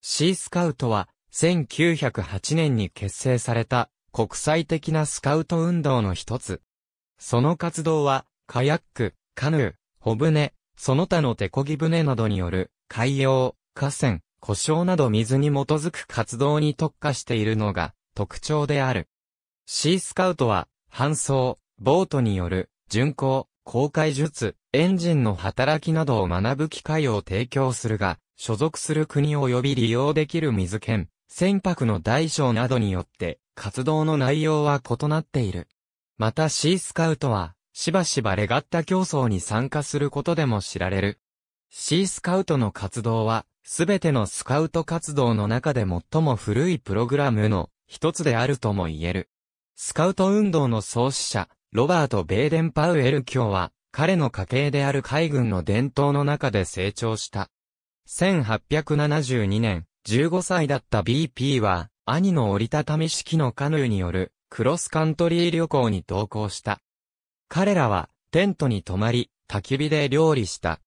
シースカウトは、1908年に結成された国際的なスカウト運動の一つ。その活動は、カヤック、カヌー、ホ船、その他の手漕ぎ船などによる海洋、河川、故障など水に基づく活動に特化しているのが特徴である。シースカウトは、搬送、ボートによる巡航、航海術、エンジンの働きなどを学ぶ機会を提供するが、所属する国及び利用できる水券、船舶の大小などによって、活動の内容は異なっている。またシースカウトは、しばしばレガッタ競争に参加することでも知られる。シースカウトの活動は、すべてのスカウト活動の中で最も古いプログラムの一つであるとも言える。スカウト運動の創始者、ロバート・ベーデン・パウエル卿は、彼の家系である海軍の伝統の中で成長した。1872年、15歳だった BP は、兄の折りたたみ式のカヌーによる、クロスカントリー旅行に同行した。彼らは、テントに泊まり、焚き火で料理した。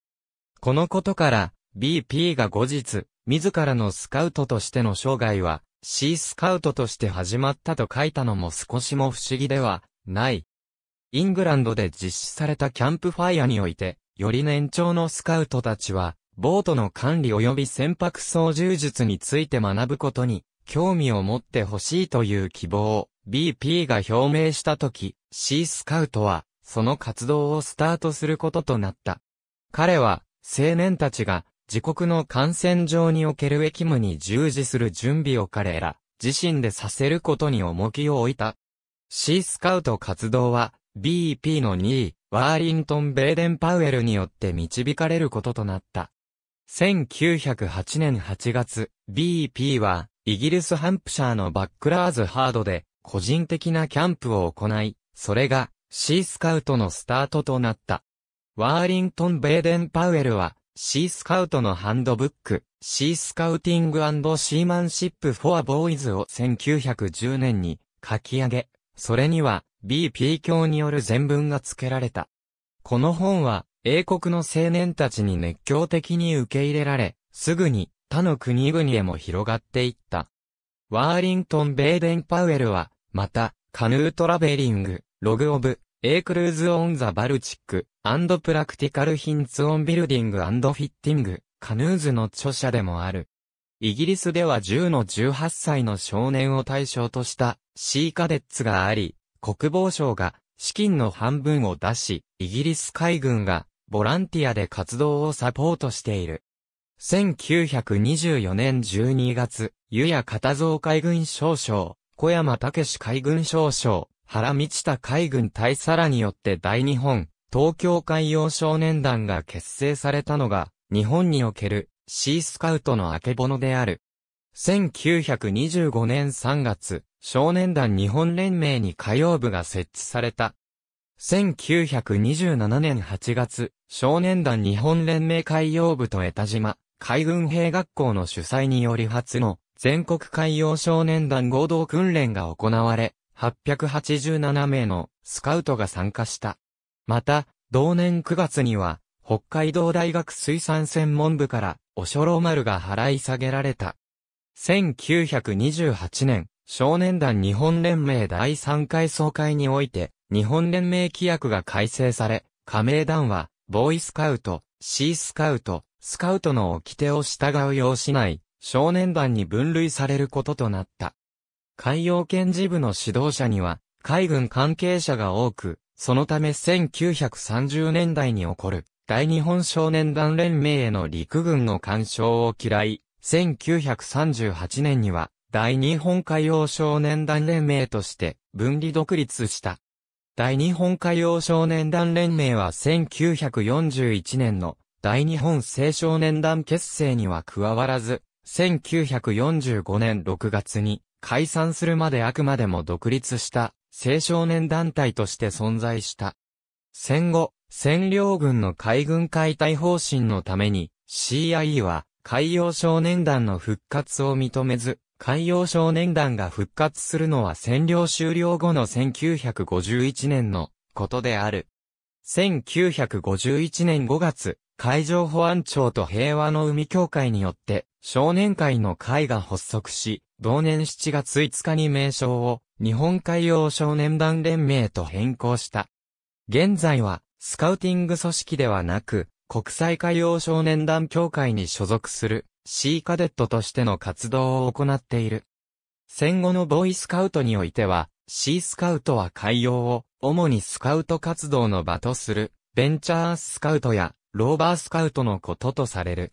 このことから、BP が後日、自らのスカウトとしての生涯は、C スカウトとして始まったと書いたのも少しも不思議では、ない。イングランドで実施されたキャンプファイアにおいて、より年長のスカウトたちは、ボートの管理及び船舶操縦術について学ぶことに興味を持ってほしいという希望を BP が表明したとき、C スカウトはその活動をスタートすることとなった。彼は青年たちが自国の感染上における役務に従事する準備を彼ら自身でさせることに重きを置いた。C スカウト活動は BP の2位、ワーリントン・ベーデン・パウエルによって導かれることとなった。1908年8月、BP は、イギリスハンプシャーのバックラーズハードで、個人的なキャンプを行い、それが、シースカウトのスタートとなった。ワーリントン・ベーデン・パウエルは、シースカウトのハンドブック、シースカウティングシーマンシップ・フォア・ボーイズを1910年に書き上げ、それには BP 教による全文が付けられた。この本は英国の青年たちに熱狂的に受け入れられ、すぐに他の国々へも広がっていった。ワーリントン・ベーデン・パウエルは、また、カヌートラベリング、ログ・オブ、エイクルーズ・オン・ザ・バルチック、アンド・プラクティカル・ヒンツ・オン・ビルディング・アンド・フィッティング、カヌーズの著者でもある。イギリスでは10の18歳の少年を対象としたシーカデッツがあり、国防省が資金の半分を出し、イギリス海軍がボランティアで活動をサポートしている。1924年12月、湯屋片蔵海軍少将、小山武海軍少将、原道田海軍大佐らによって大日本、東京海洋少年団が結成されたのが、日本における、シースカウトの明けぼのである。1925年3月、少年団日本連盟に火曜部が設置された。1927年8月、少年団日本連盟海洋部と江田島、海軍兵学校の主催により初の全国海洋少年団合同訓練が行われ、887名のスカウトが参加した。また、同年9月には、北海道大学水産専門部から、おしょろ丸が払い下げられた。1928年、少年団日本連盟第3回総会において、日本連盟規約が改正され、加盟団は、ボーイスカウト、シースカウト、スカウトの掟を従うようしない、少年団に分類されることとなった。海洋検事部の指導者には、海軍関係者が多く、そのため1930年代に起こる、大日本少年団連盟への陸軍の干渉を嫌い、1938年には、大日本海洋少年団連盟として分離独立した。大日本海洋少年団連盟は1941年の大日本青少年団結成には加わらず、1945年6月に解散するまであくまでも独立した青少年団体として存在した。戦後、占領軍の海軍解体方針のために CIE は海洋少年団の復活を認めず、海洋少年団が復活するのは占領終了後の1951年のことである。1951年5月、海上保安庁と平和の海協会によって、少年会の会が発足し、同年7月5日に名称を、日本海洋少年団連盟と変更した。現在は、スカウティング組織ではなく、国際海洋少年団協会に所属する、シーカデットとしての活動を行っている。戦後のボーイスカウトにおいては、シースカウトは海洋を主にスカウト活動の場とする、ベンチャースカウトやローバースカウトのこととされる。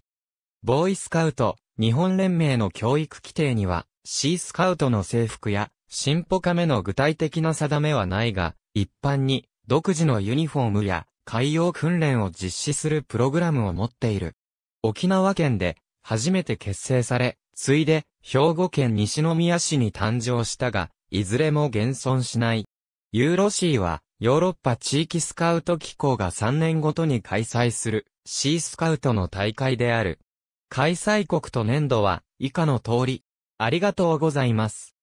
ボーイスカウト、日本連盟の教育規定には、シースカウトの制服や、進歩カメの具体的な定めはないが、一般に、独自のユニフォームや、海洋訓練を実施するプログラムを持っている。沖縄県で、初めて結成され、ついで、兵庫県西宮市に誕生したが、いずれも現存しない。ユーロシーは、ヨーロッパ地域スカウト機構が3年ごとに開催する、シースカウトの大会である。開催国と年度は、以下の通り。ありがとうございます。